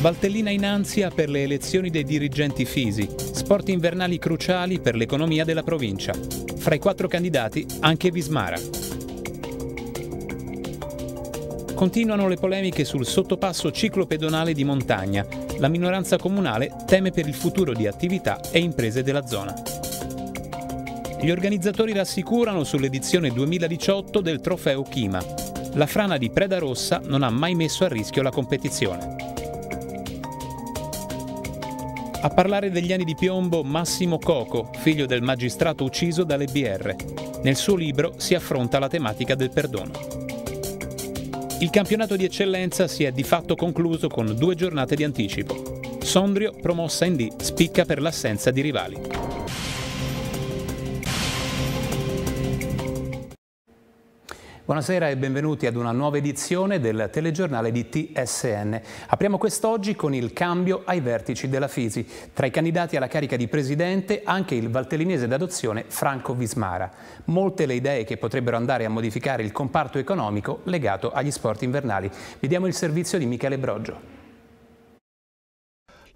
Valtellina in ansia per le elezioni dei dirigenti fisi, sport invernali cruciali per l'economia della provincia. Fra i quattro candidati anche Vismara. Continuano le polemiche sul sottopasso ciclopedonale di montagna. La minoranza comunale teme per il futuro di attività e imprese della zona. Gli organizzatori rassicurano sull'edizione 2018 del trofeo Kima. La frana di Preda Rossa non ha mai messo a rischio la competizione. A parlare degli anni di piombo Massimo Coco, figlio del magistrato ucciso dalle BR. Nel suo libro si affronta la tematica del perdono. Il campionato di eccellenza si è di fatto concluso con due giornate di anticipo. Sondrio, promossa in D, spicca per l'assenza di rivali. Buonasera e benvenuti ad una nuova edizione del telegiornale di TSN. Apriamo quest'oggi con il cambio ai vertici della Fisi. Tra i candidati alla carica di presidente anche il valtellinese d'adozione Franco Vismara. Molte le idee che potrebbero andare a modificare il comparto economico legato agli sport invernali. Vediamo il servizio di Michele Broggio.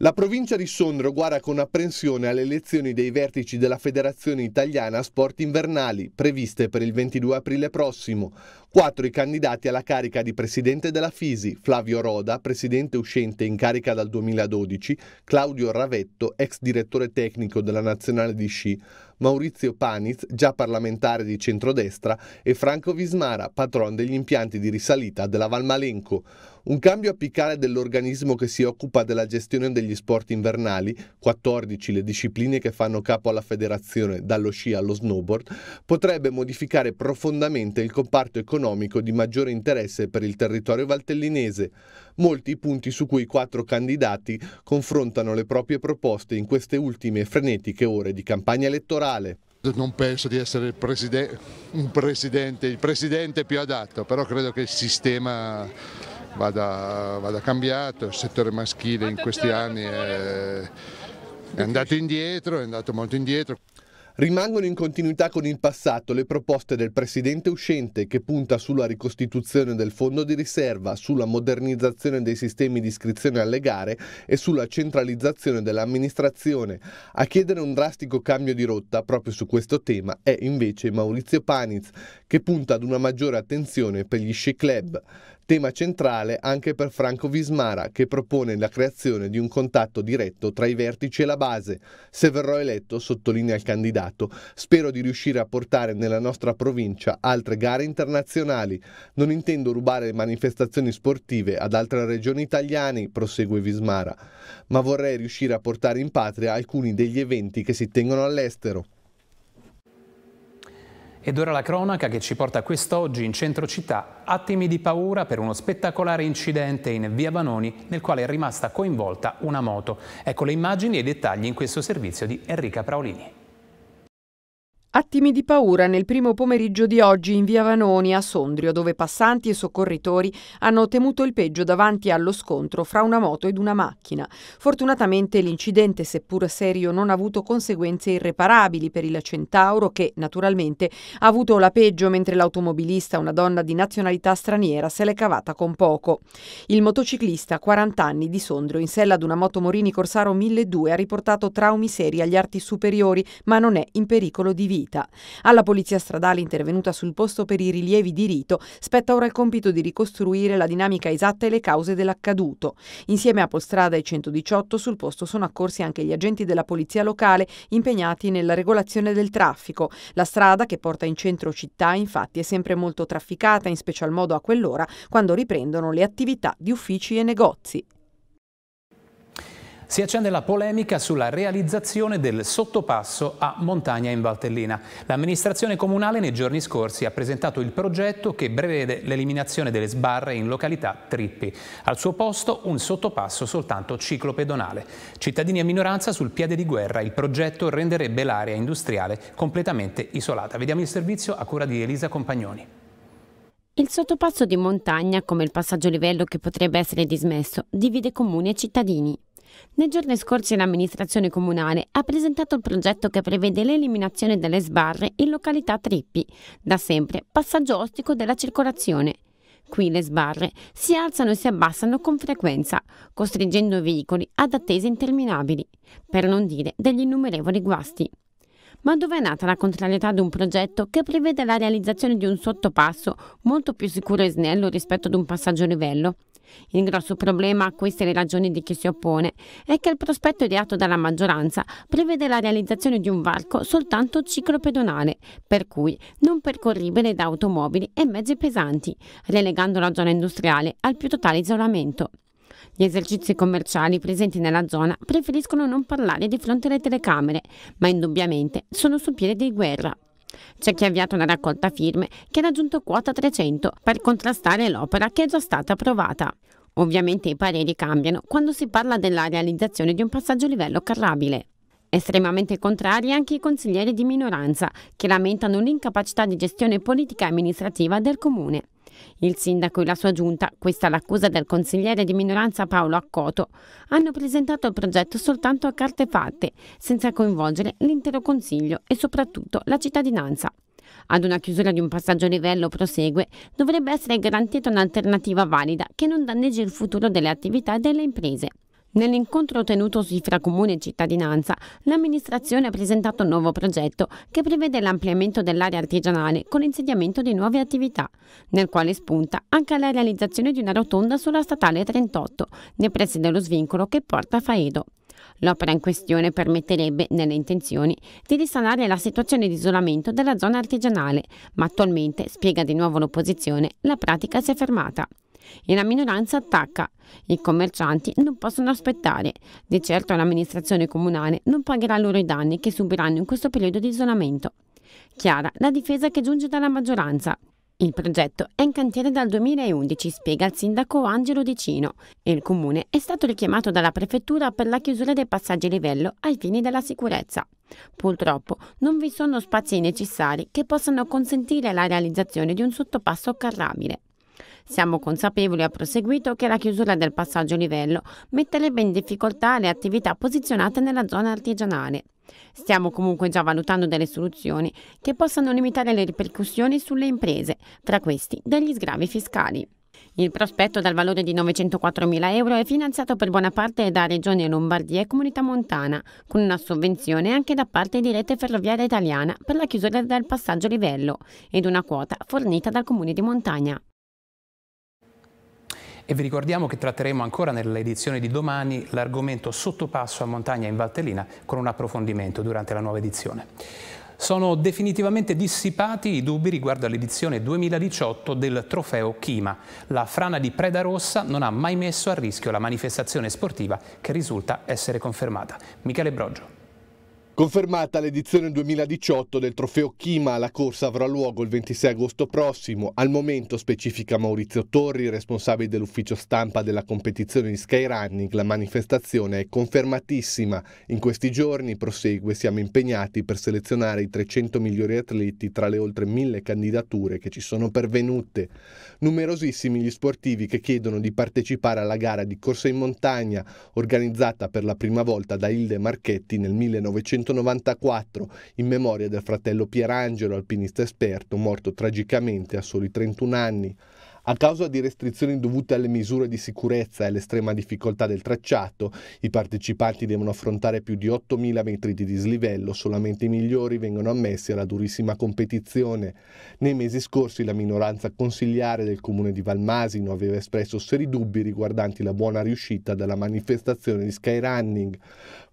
La provincia di Sondro guarda con apprensione alle elezioni dei vertici della Federazione Italiana Sport Invernali, previste per il 22 aprile prossimo. Quattro i candidati alla carica di presidente della FISI, Flavio Roda, presidente uscente in carica dal 2012, Claudio Ravetto, ex direttore tecnico della nazionale di sci, Maurizio Paniz, già parlamentare di centrodestra, e Franco Vismara, patron degli impianti di risalita della Valmalenco. Un cambio apicale dell'organismo che si occupa della gestione degli sport invernali, 14 le discipline che fanno capo alla federazione dallo sci allo snowboard, potrebbe modificare profondamente il comparto economico economico di maggiore interesse per il territorio valtellinese, molti i punti su cui i quattro candidati confrontano le proprie proposte in queste ultime frenetiche ore di campagna elettorale. Non penso di essere preside un presidente, il presidente più adatto, però credo che il sistema vada, vada cambiato, il settore maschile in questi anni è, è andato indietro, è andato molto indietro. Rimangono in continuità con il passato le proposte del presidente uscente che punta sulla ricostituzione del fondo di riserva, sulla modernizzazione dei sistemi di iscrizione alle gare e sulla centralizzazione dell'amministrazione. A chiedere un drastico cambio di rotta proprio su questo tema è invece Maurizio Paniz che punta ad una maggiore attenzione per gli sci club tema centrale anche per Franco Vismara che propone la creazione di un contatto diretto tra i vertici e la base. Se verrò eletto, sottolinea il candidato, spero di riuscire a portare nella nostra provincia altre gare internazionali. Non intendo rubare le manifestazioni sportive ad altre regioni italiane, prosegue Vismara, ma vorrei riuscire a portare in patria alcuni degli eventi che si tengono all'estero. Ed ora la cronaca che ci porta quest'oggi in centro città attimi di paura per uno spettacolare incidente in via Vanoni nel quale è rimasta coinvolta una moto. Ecco le immagini e i dettagli in questo servizio di Enrica Praolini. Attimi di paura nel primo pomeriggio di oggi in via Vanoni a Sondrio, dove passanti e soccorritori hanno temuto il peggio davanti allo scontro fra una moto ed una macchina. Fortunatamente l'incidente, seppur serio, non ha avuto conseguenze irreparabili per il Centauro, che naturalmente ha avuto la peggio mentre l'automobilista, una donna di nazionalità straniera, se l'è cavata con poco. Il motociclista, 40 anni di Sondrio, in sella ad una moto Morini Corsaro 1200, ha riportato traumi seri agli arti superiori, ma non è in pericolo di vita vita. Alla polizia stradale intervenuta sul posto per i rilievi di rito spetta ora il compito di ricostruire la dinamica esatta e le cause dell'accaduto. Insieme a Polstrada e 118 sul posto sono accorsi anche gli agenti della polizia locale impegnati nella regolazione del traffico. La strada che porta in centro città infatti è sempre molto trafficata, in special modo a quell'ora, quando riprendono le attività di uffici e negozi. Si accende la polemica sulla realizzazione del sottopasso a Montagna in Valtellina. L'amministrazione comunale nei giorni scorsi ha presentato il progetto che prevede l'eliminazione delle sbarre in località Trippi. Al suo posto un sottopasso soltanto ciclopedonale. Cittadini a minoranza sul piede di guerra, il progetto renderebbe l'area industriale completamente isolata. Vediamo il servizio a cura di Elisa Compagnoni. Il sottopasso di montagna, come il passaggio livello che potrebbe essere dismesso, divide comuni e cittadini. Nei giorni scorsi l'amministrazione comunale ha presentato il progetto che prevede l'eliminazione delle sbarre in località Trippi, da sempre passaggio ostico della circolazione. Qui le sbarre si alzano e si abbassano con frequenza, costringendo i veicoli ad attese interminabili, per non dire degli innumerevoli guasti. Ma dove è nata la contrarietà ad un progetto che prevede la realizzazione di un sottopasso molto più sicuro e snello rispetto ad un passaggio livello? Il grosso problema a queste le ragioni di chi si oppone è che il prospetto ideato dalla maggioranza prevede la realizzazione di un varco soltanto ciclopedonale, per cui non percorribile da automobili e mezzi pesanti, relegando la zona industriale al più totale isolamento. Gli esercizi commerciali presenti nella zona preferiscono non parlare di fronte alle telecamere, ma indubbiamente sono su piede di guerra. C'è chi ha avviato una raccolta firme che ha raggiunto quota 300 per contrastare l'opera che è già stata approvata. Ovviamente i pareri cambiano quando si parla della realizzazione di un passaggio a livello carrabile. Estremamente contrari anche i consiglieri di minoranza, che lamentano l'incapacità di gestione politica e amministrativa del comune. Il sindaco e la sua giunta, questa l'accusa del consigliere di minoranza Paolo Accoto, hanno presentato il progetto soltanto a carte fatte, senza coinvolgere l'intero consiglio e soprattutto la cittadinanza. Ad una chiusura di un passaggio a livello prosegue, dovrebbe essere garantita un'alternativa valida che non danneggi il futuro delle attività e delle imprese. Nell'incontro tenutosi fra Comune e cittadinanza, l'amministrazione ha presentato un nuovo progetto che prevede l'ampliamento dell'area artigianale con l'insediamento di nuove attività, nel quale spunta anche la realizzazione di una rotonda sulla statale 38, nei pressi dello svincolo che porta a Faedo. L'opera in questione permetterebbe, nelle intenzioni, di risanare la situazione di isolamento della zona artigianale, ma attualmente, spiega di nuovo l'opposizione, la pratica si è fermata e la minoranza attacca. I commercianti non possono aspettare. Di certo l'amministrazione comunale non pagherà loro i danni che subiranno in questo periodo di isolamento. Chiara, la difesa che giunge dalla maggioranza. Il progetto è in cantiere dal 2011, spiega il sindaco Angelo Dicino, e il comune è stato richiamato dalla prefettura per la chiusura dei passaggi a livello ai fini della sicurezza. Purtroppo non vi sono spazi necessari che possano consentire la realizzazione di un sottopasso carrabile. Siamo consapevoli, ha proseguito, che la chiusura del passaggio livello metterebbe in difficoltà le attività posizionate nella zona artigianale. Stiamo comunque già valutando delle soluzioni che possano limitare le ripercussioni sulle imprese, tra questi degli sgravi fiscali. Il prospetto dal valore di 904.000 euro è finanziato per buona parte da Regione Lombardia e Comunità Montana, con una sovvenzione anche da parte di Rete Ferroviaria Italiana per la chiusura del passaggio livello ed una quota fornita dal Comune di Montagna. E vi ricordiamo che tratteremo ancora nell'edizione di domani l'argomento sottopasso a montagna in Valtellina con un approfondimento durante la nuova edizione. Sono definitivamente dissipati i dubbi riguardo all'edizione 2018 del trofeo Chima. La frana di Preda Rossa non ha mai messo a rischio la manifestazione sportiva che risulta essere confermata. Michele Broggio. Confermata l'edizione 2018 del trofeo Chima, la corsa avrà luogo il 26 agosto prossimo. Al momento, specifica Maurizio Torri, responsabile dell'ufficio stampa della competizione di Skyrunning, la manifestazione è confermatissima. In questi giorni, prosegue, siamo impegnati per selezionare i 300 migliori atleti tra le oltre mille candidature che ci sono pervenute. Numerosissimi gli sportivi che chiedono di partecipare alla gara di corsa in montagna, organizzata per la prima volta da Ilde Marchetti nel 1900 1994 in memoria del fratello Pierangelo, alpinista esperto, morto tragicamente a soli 31 anni. A causa di restrizioni dovute alle misure di sicurezza e all'estrema difficoltà del tracciato, i partecipanti devono affrontare più di 8.000 metri di dislivello, solamente i migliori vengono ammessi alla durissima competizione. Nei mesi scorsi la minoranza consigliare del comune di Valmasino aveva espresso seri dubbi riguardanti la buona riuscita della manifestazione di skyrunning.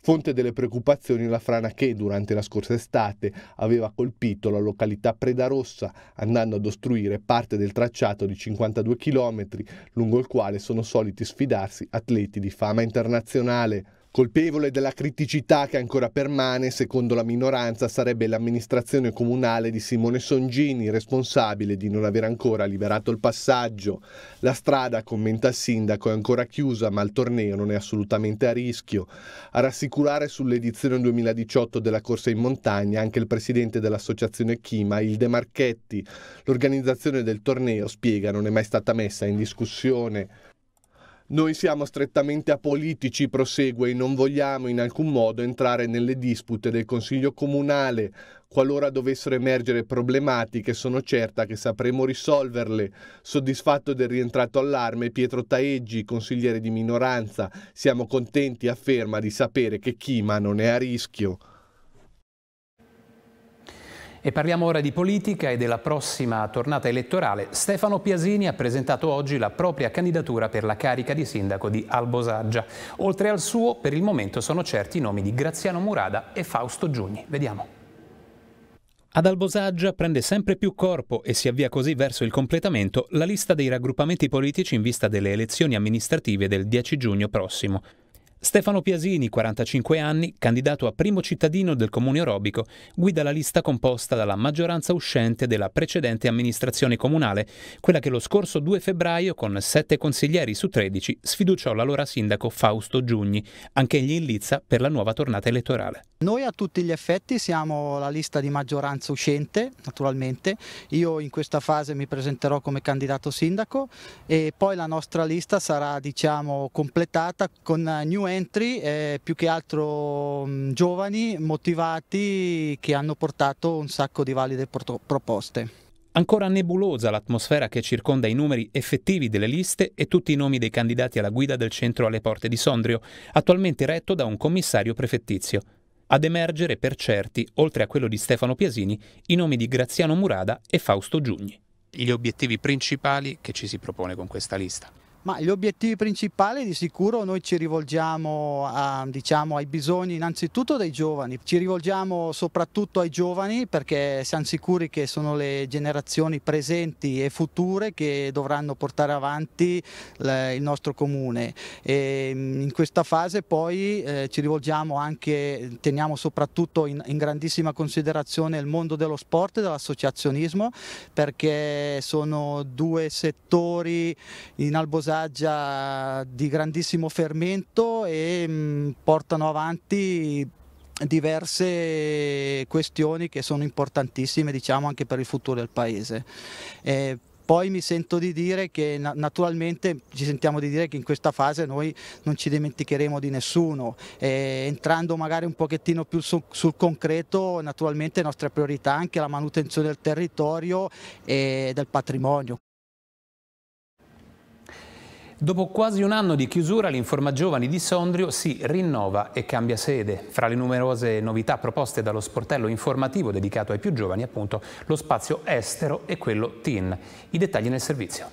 Fonte delle preoccupazioni la frana che durante la scorsa estate aveva colpito la località Preda Rossa, andando ad ostruire parte del tracciato di 52 km lungo il quale sono soliti sfidarsi atleti di fama internazionale. Colpevole della criticità che ancora permane, secondo la minoranza, sarebbe l'amministrazione comunale di Simone Songini, responsabile di non aver ancora liberato il passaggio. La strada, commenta il sindaco, è ancora chiusa, ma il torneo non è assolutamente a rischio. A rassicurare sull'edizione 2018 della corsa in montagna anche il presidente dell'associazione Chima, Ilde Marchetti. L'organizzazione del torneo, spiega, non è mai stata messa in discussione. Noi siamo strettamente apolitici, prosegue, e non vogliamo in alcun modo entrare nelle dispute del Consiglio Comunale. Qualora dovessero emergere problematiche, sono certa che sapremo risolverle. Soddisfatto del rientrato allarme, Pietro Taeggi, consigliere di minoranza, siamo contenti, afferma, di sapere che Chima non è a rischio. E parliamo ora di politica e della prossima tornata elettorale. Stefano Piasini ha presentato oggi la propria candidatura per la carica di sindaco di Albosaggia. Oltre al suo, per il momento sono certi i nomi di Graziano Murada e Fausto Giugni. Vediamo. Ad Albosaggia prende sempre più corpo e si avvia così verso il completamento la lista dei raggruppamenti politici in vista delle elezioni amministrative del 10 giugno prossimo. Stefano Piasini, 45 anni, candidato a primo cittadino del comune Orobico, guida la lista composta dalla maggioranza uscente della precedente amministrazione comunale, quella che lo scorso 2 febbraio, con 7 consiglieri su 13, sfiduciò l'allora sindaco Fausto Giugni, anch'egli in lizza per la nuova tornata elettorale. Noi a tutti gli effetti siamo la lista di maggioranza uscente, naturalmente. Io in questa fase mi presenterò come candidato sindaco e poi la nostra lista sarà diciamo, completata con new entry, eh, più che altro mh, mm, giovani motivati che hanno portato un sacco di valide proposte. Ancora nebulosa l'atmosfera che circonda i numeri effettivi delle liste e tutti i nomi dei candidati alla guida del centro alle porte di Sondrio, attualmente retto da un commissario prefettizio ad emergere per certi, oltre a quello di Stefano Piasini, i nomi di Graziano Murada e Fausto Giugni. Gli obiettivi principali che ci si propone con questa lista. Ma gli obiettivi principali di sicuro noi ci rivolgiamo a, diciamo, ai bisogni innanzitutto dei giovani, ci rivolgiamo soprattutto ai giovani perché siamo sicuri che sono le generazioni presenti e future che dovranno portare avanti il nostro comune. E mm, in questa fase poi eh, ci rivolgiamo anche, teniamo soprattutto in, in grandissima considerazione il mondo dello sport e dell'associazionismo perché sono due settori in Albosà spiaggia di grandissimo fermento e mh, mm, portano avanti diverse questioni che sono importantissime diciamo anche per il futuro del paese. Eh, poi mi sento di dire che naturalmente ci sentiamo di dire che in questa fase noi non ci dimenticheremo di nessuno, eh, entrando magari un pochettino più su, sul concreto naturalmente nostra priorità anche la manutenzione del territorio e del patrimonio. Dopo quasi un anno di chiusura, l'Informa Giovani di Sondrio si rinnova e cambia sede. Fra le numerose novità proposte dallo sportello informativo dedicato ai più giovani, appunto, lo spazio estero e quello TIN. I dettagli nel servizio.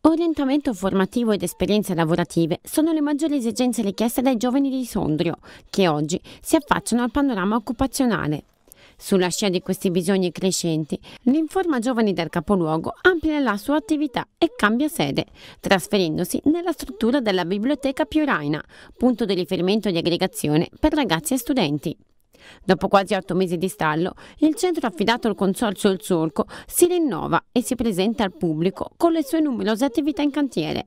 Orientamento formativo ed esperienze lavorative sono le maggiori esigenze richieste dai giovani di Sondrio, che oggi si affacciano al panorama occupazionale. Sulla scia di questi bisogni crescenti, l'Informa Giovani del capoluogo amplia la sua attività e cambia sede, trasferendosi nella struttura della Biblioteca Piuraina, punto di riferimento di aggregazione per ragazzi e studenti. Dopo quasi otto mesi di stallo, il centro affidato al Consorzio Il Solco si rinnova e si presenta al pubblico con le sue numerose attività in cantiere.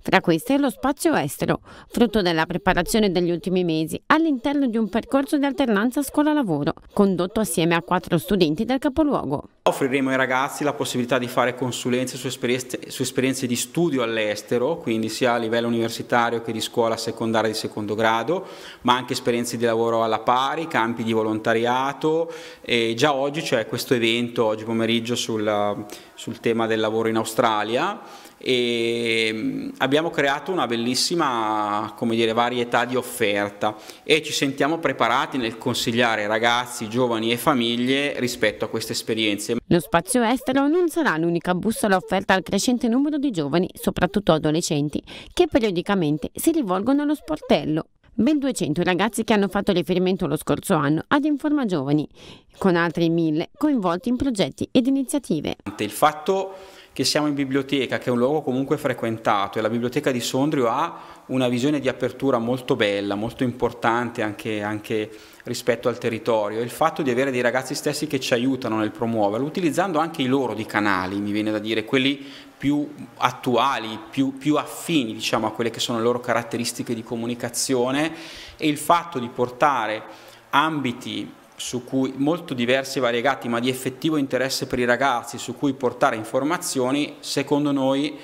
Fra queste lo spazio estero, frutto della preparazione degli ultimi mesi all'interno di un percorso di alternanza scuola-lavoro, condotto assieme a quattro studenti del capoluogo. Offriremo ai ragazzi la possibilità di fare consulenze su esperienze, su esperienze di studio all'estero, quindi sia a livello universitario che di scuola secondaria di secondo grado, ma anche esperienze di lavoro alla pari, campi di volontariato e già oggi c'è questo evento, oggi pomeriggio sul, sul tema del lavoro in Australia e mm, abbiamo creato una bellissima dire, varietà di offerta e ci sentiamo preparati nel consigliare ragazzi, giovani e famiglie rispetto a queste esperienze. Lo spazio estero non sarà l'unica bussola offerta al crescente numero di giovani, soprattutto adolescenti, che periodicamente si rivolgono allo sportello ben 200 ragazzi che hanno fatto riferimento lo scorso anno ad Informa Giovani, con altri 1000 coinvolti in progetti ed iniziative. Il fatto che siamo in biblioteca, che è un luogo comunque frequentato e la biblioteca di Sondrio ha una visione di apertura molto bella, molto importante anche, anche rispetto al territorio, il fatto di avere dei ragazzi stessi che ci aiutano nel promuoverlo, utilizzando anche i loro di canali, mi viene da dire, quelli più attuali, più, più affini diciamo, a quelle che sono le loro caratteristiche di comunicazione e il fatto di portare ambiti su cui, molto diversi e variegati, ma di effettivo interesse per i ragazzi, su cui portare informazioni, secondo noi,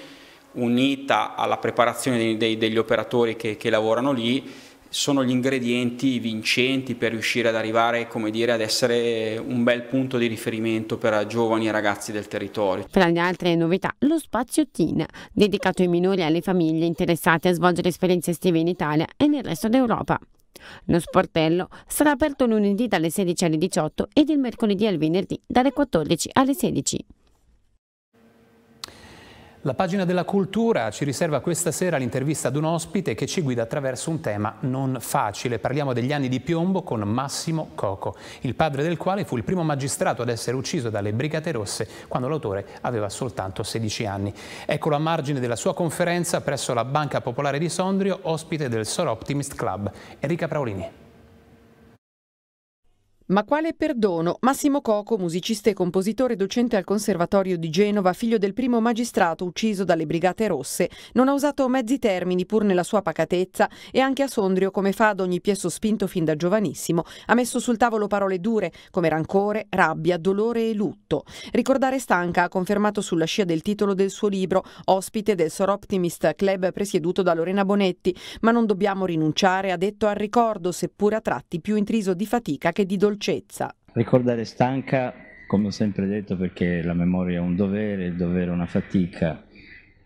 unita alla preparazione dei, dei, degli operatori che, che, lavorano lì, sono gli ingredienti vincenti per riuscire ad arrivare dire, ad essere un bel punto di riferimento per giovani e ragazzi del territorio. Tra le altre novità, lo spazio TIN, dedicato ai minori e alle famiglie interessate a svolgere esperienze estive in Italia e nel resto d'Europa. Lo sportello sarà aperto lunedì dalle 16 alle 18 ed il mercoledì al venerdì dalle 14 alle 16. La pagina della cultura ci riserva questa sera l'intervista ad un ospite che ci guida attraverso un tema non facile. Parliamo degli anni di piombo con Massimo Coco, il padre del quale fu il primo magistrato ad essere ucciso dalle Brigate Rosse quando l'autore aveva soltanto 16 anni. Eccolo a margine della sua conferenza presso la Banca Popolare di Sondrio, ospite del Sor Optimist Club, Enrica Praolini. Ma quale perdono? Massimo Coco, musicista e compositore docente al Conservatorio di Genova, figlio del primo magistrato ucciso dalle Brigate Rosse, non ha usato mezzi termini pur nella sua pacatezza e anche a Sondrio, come fa ad ogni piesso spinto fin da giovanissimo, ha messo sul tavolo parole dure come rancore, rabbia, dolore e lutto. Ricordare stanca ha confermato sulla scia del titolo del suo libro, ospite del Sor Optimist Club presieduto da Lorena Bonetti, ma non dobbiamo rinunciare, ha detto al ricordo, seppur a tratti più intriso di fatica che di dolore dolcezza. Ricordare stanca, come ho sempre detto, perché la memoria è un dovere, il dovere è una fatica.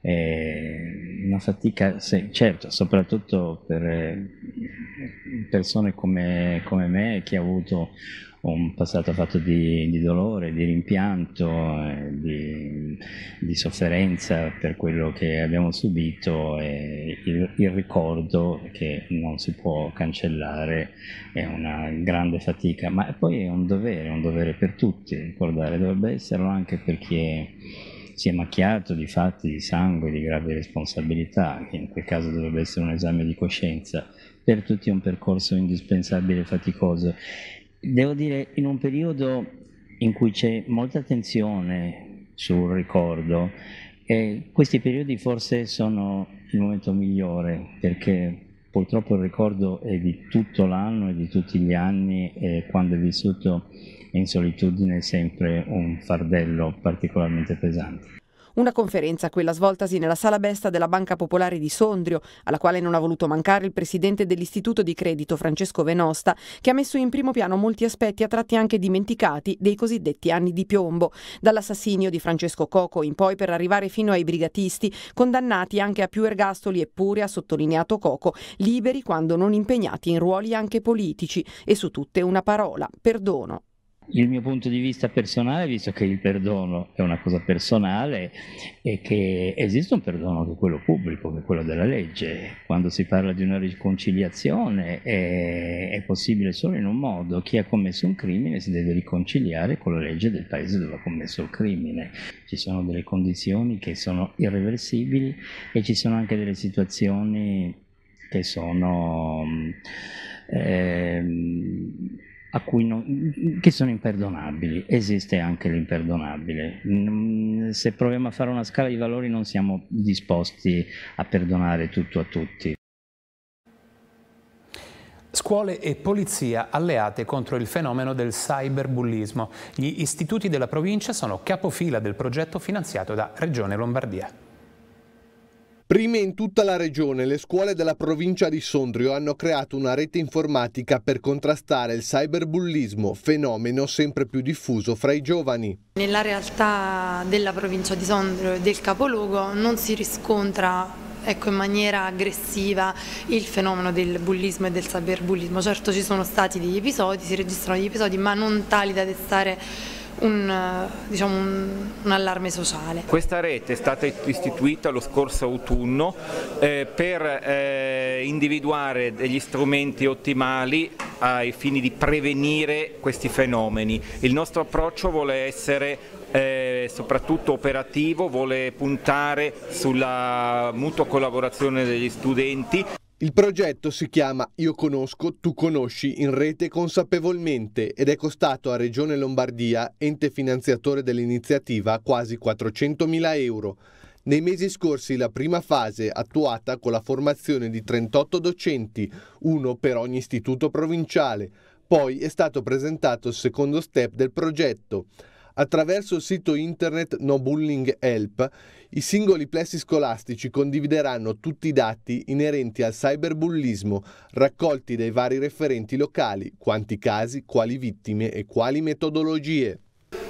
una fatica, sì, certo, soprattutto per eh, persone come, come me che ha avuto un passato fatto di, di dolore, di rimpianto, eh, di, di, sofferenza per quello che abbiamo subito e il, il ricordo che non si può cancellare è una grande fatica, ma poi è un dovere, un dovere per tutti ricordare, dovrebbe esserlo anche per chi è si è macchiato di fatti di sangue, di gravi responsabilità, che in quel caso dovrebbe essere un esame di coscienza. Per tutti è un percorso indispensabile e faticoso Devo dire, in un periodo in cui c'è molta attenzione sul ricordo, eh, questi periodi forse sono il momento migliore perché purtroppo il ricordo è di tutto l'anno e di tutti gli anni e quando è vissuto in solitudine è sempre un fardello particolarmente pesante. Una conferenza, quella svoltasi nella sala Besta della Banca Popolare di Sondrio, alla quale non ha voluto mancare il presidente dell'Istituto di Credito Francesco Venosta, che ha messo in primo piano molti aspetti a tratti anche dimenticati dei cosiddetti anni di piombo, dall'assassinio di Francesco Coco in poi per arrivare fino ai brigatisti, condannati anche a più ergastoli eppure, ha sottolineato Coco, liberi quando non impegnati in ruoli anche politici e su tutte una parola, perdono il mio punto di vista personale, visto che il perdono è una cosa personale, è che esiste un perdono che è quello pubblico, che è quello della legge. Quando si parla di una riconciliazione è, è possibile solo in un modo. Chi ha commesso un crimine si deve riconciliare con la legge del paese dove ha commesso il crimine. Ci sono delle condizioni che sono irreversibili e ci sono anche delle situazioni che sono... Mm, ehm, a cui non, che sono imperdonabili. Esiste anche l'imperdonabile. Mm, se proviamo a fare una scala di valori non siamo disposti a perdonare tutto a tutti. Scuole e polizia alleate contro il fenomeno del cyberbullismo. Gli istituti della provincia sono capofila del progetto finanziato da Regione Lombardia. Prime in tutta la regione, le scuole della provincia di Sondrio hanno creato una rete informatica per contrastare il cyberbullismo, fenomeno sempre più diffuso fra i giovani. Nella realtà della provincia di Sondrio e del capoluogo non si riscontra ecco, in maniera aggressiva il fenomeno del bullismo e del cyberbullismo. Certo ci sono stati degli episodi, si registrano degli episodi, ma non tali da destare un, eh, diciamo un, un, allarme sociale. Questa rete è stata istituita lo scorso autunno eh, per eh, individuare degli strumenti ottimali ai fini di prevenire questi fenomeni. Il nostro approccio vuole essere eh, soprattutto operativo, vuole puntare sulla mutua collaborazione degli studenti. Il progetto si chiama Io conosco, tu conosci in rete consapevolmente ed è costato a Regione Lombardia, ente finanziatore dell'iniziativa, quasi 400.000 euro. Nei mesi scorsi la prima fase, attuata con la formazione di 38 docenti, uno per ogni istituto provinciale, poi è stato presentato il secondo step del progetto. Attraverso il sito internet No Bullying Help, i singoli plessi scolastici condivideranno tutti i dati inerenti al cyberbullismo raccolti dai vari referenti locali, quanti casi, quali vittime e quali metodologie.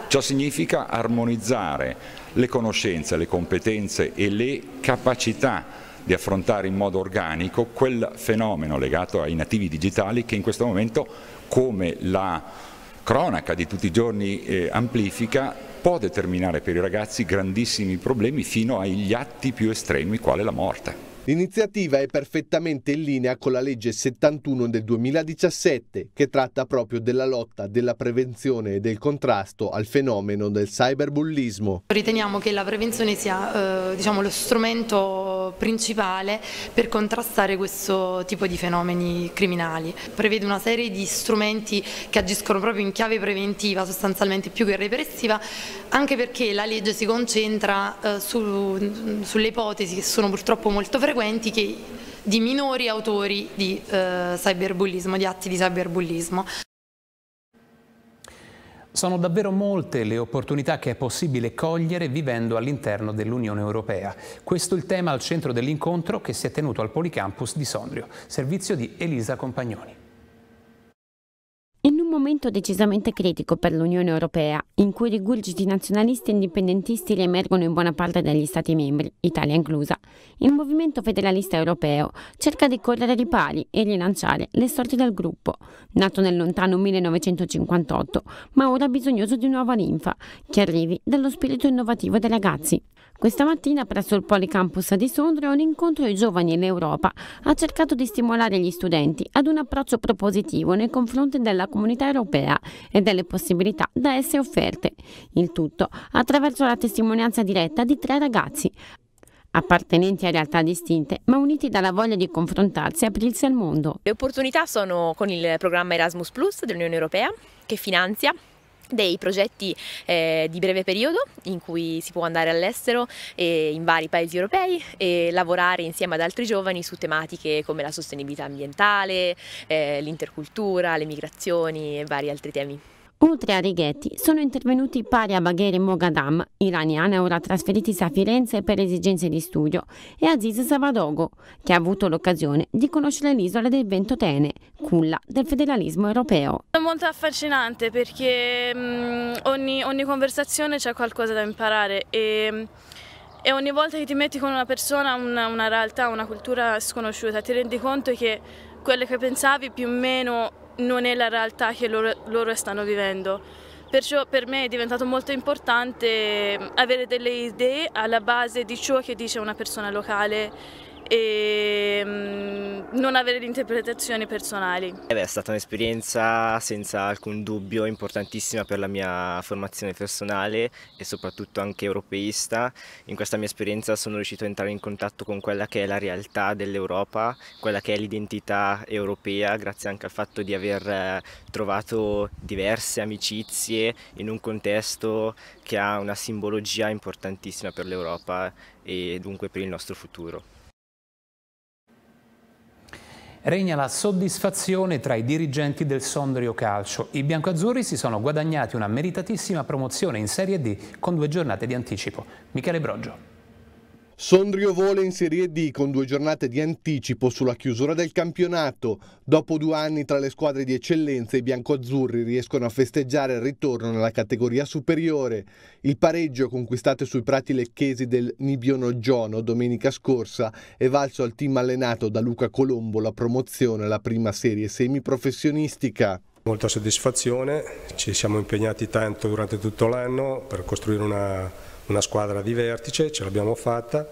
Ciò significa armonizzare le conoscenze, le competenze e le capacità di affrontare in modo organico quel fenomeno legato ai nativi digitali che in questo momento, come la cronaca di tutti i giorni eh, amplifica, può determinare per i ragazzi grandissimi problemi fino agli atti più estremi, quale la morte. L'iniziativa è perfettamente in linea con la legge 71 del 2017 che tratta proprio della lotta, della prevenzione e del contrasto al fenomeno del cyberbullismo. Riteniamo che la prevenzione sia eh, diciamo, lo strumento principale per contrastare questo tipo di fenomeni criminali. Prevede una serie di strumenti che agiscono proprio in chiave preventiva sostanzialmente più che repressiva anche perché la legge si concentra eh, su, sulle ipotesi che sono purtroppo molto frequenti che di minori autori di eh, cyberbullismo, di atti di cyberbullismo. Sono davvero molte le opportunità che è possibile cogliere vivendo all'interno dell'Unione Europea. Questo è il tema al centro dell'incontro che si è tenuto al Policampus di Sondrio, servizio di Elisa Compagnoni momento decisamente critico per l'Unione Europea, in cui rigurgiti nazionalisti e indipendentisti riemergono in buona parte degli Stati membri, Italia inclusa, il movimento federalista europeo cerca di correre ai ripari e rilanciare le sorti del gruppo, nato nel lontano 1958, ma ora bisognoso di nuova linfa, che arrivi dallo spirito innovativo dei ragazzi. Questa mattina presso il Policampus di Sondrio un incontro ai giovani in Europa ha cercato di stimolare gli studenti ad un approccio propositivo nei confronti della comunità europea e delle possibilità da esse offerte. Il tutto attraverso la testimonianza diretta di tre ragazzi, appartenenti a realtà distinte, ma uniti dalla voglia di confrontarsi e aprirsi al mondo. Le opportunità sono con il programma Erasmus Plus dell'Unione Europea, che finanzia dei progetti eh, di breve periodo in cui si può andare all'estero e in vari paesi europei e lavorare insieme ad altri giovani su tematiche come la sostenibilità ambientale, eh, l'intercultura, le migrazioni e vari altri temi. Oltre a Righetti, sono intervenuti pari a Baghere e Mogadam, iraniana ora trasferitisi a Firenze per esigenze di studio, e Aziz Savadogo, che ha avuto l'occasione di conoscere l'isola del Ventotene, culla del federalismo europeo. È molto affascinante perché mm, ogni, ogni conversazione c'è qualcosa da imparare e, e, ogni volta che ti metti con una persona, una, una realtà, una cultura sconosciuta, ti rendi conto che quello che pensavi più o meno non è la realtà che loro, loro stanno vivendo. Perciò per me è diventato molto importante eh, avere delle idee alla base di ciò che dice una persona locale e mm, non avere interpretazioni personali. Eh è stata un'esperienza senza alcun dubbio importantissima per la mia formazione personale e soprattutto anche europeista. In questa mia esperienza sono riuscito a entrare in contatto con quella che è la realtà dell'Europa, quella che è l'identità europea, grazie anche al fatto di aver eh, trovato diverse amicizie in un contesto che ha una simbologia importantissima per l'Europa e dunque per il nostro futuro regna la soddisfazione tra i dirigenti del Sondrio Calcio. I biancoazzurri si sono guadagnati una meritatissima promozione in Serie D con due giornate di anticipo. Michele Broggio. Sondrio vola in Serie D con due giornate di anticipo sulla chiusura del campionato. Dopo due anni tra le squadre di eccellenza i biancoazzurri riescono a festeggiare il ritorno nella categoria superiore. Il pareggio conquistato sui prati lecchesi del Nibiono Giono domenica scorsa è valso al team allenato da Luca Colombo la promozione alla prima serie semiprofessionistica. Molta soddisfazione, ci siamo impegnati tanto durante tutto l'anno per costruire una una squadra di vertice, ce l'abbiamo fatta,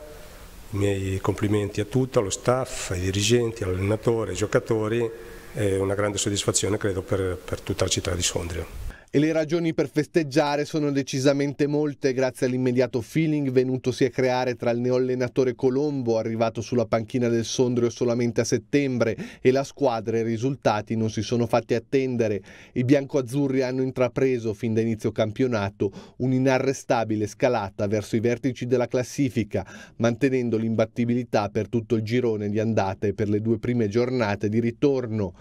i miei complimenti a tutto, allo staff, ai dirigenti, all'allenatore, ai giocatori, è una grande soddisfazione credo per, per tutta la città di Sondrio e le ragioni per festeggiare sono decisamente molte grazie all'immediato feeling venutosi a creare tra il neoallenatore Colombo, arrivato sulla panchina del Sondrio solamente a settembre, e la squadra e i risultati non si sono fatti attendere. I biancoazzurri hanno intrapreso fin da inizio campionato un'inarrestabile scalata verso i vertici della classifica, mantenendo l'imbattibilità per tutto il girone di andata e per le due prime giornate di ritorno.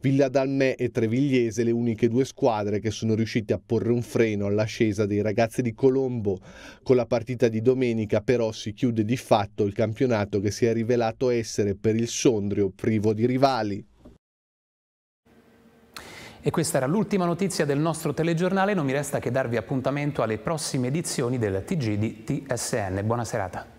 Villa Dalmè e Trevigliese le uniche due squadre che sono riuscite a porre un freno all'ascesa dei ragazzi di Colombo. Con la partita di domenica però si chiude di fatto il campionato che si è rivelato essere per il Sondrio privo di rivali. E questa era l'ultima notizia del nostro telegiornale, non mi resta che darvi appuntamento alle prossime edizioni del TG di TSN. Buona serata.